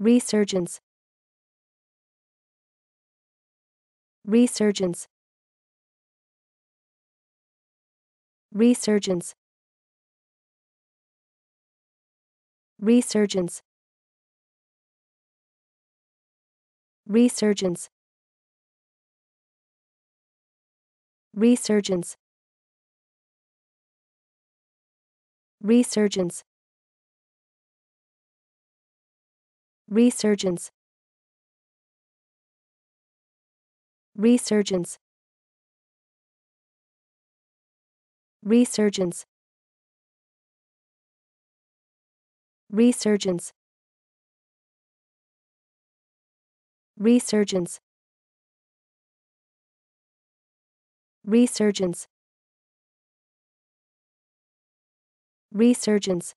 Resurgence Resurgence Resurgence Resurgence Resurgence Resurgence Resurgence Resurgence Resurgence Resurgence Resurgence Resurgence Resurgence Resurgence